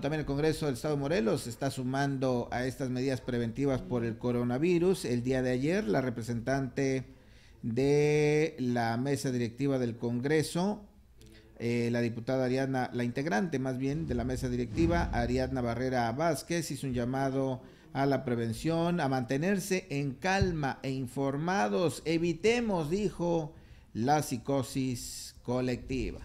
También el Congreso del Estado de Morelos está sumando a estas medidas preventivas por el coronavirus. El día de ayer, la representante de la mesa directiva del Congreso, eh, la diputada Ariadna, la integrante más bien de la mesa directiva, Ariadna Barrera Vázquez, hizo un llamado a la prevención, a mantenerse en calma e informados. Evitemos, dijo, la psicosis colectiva.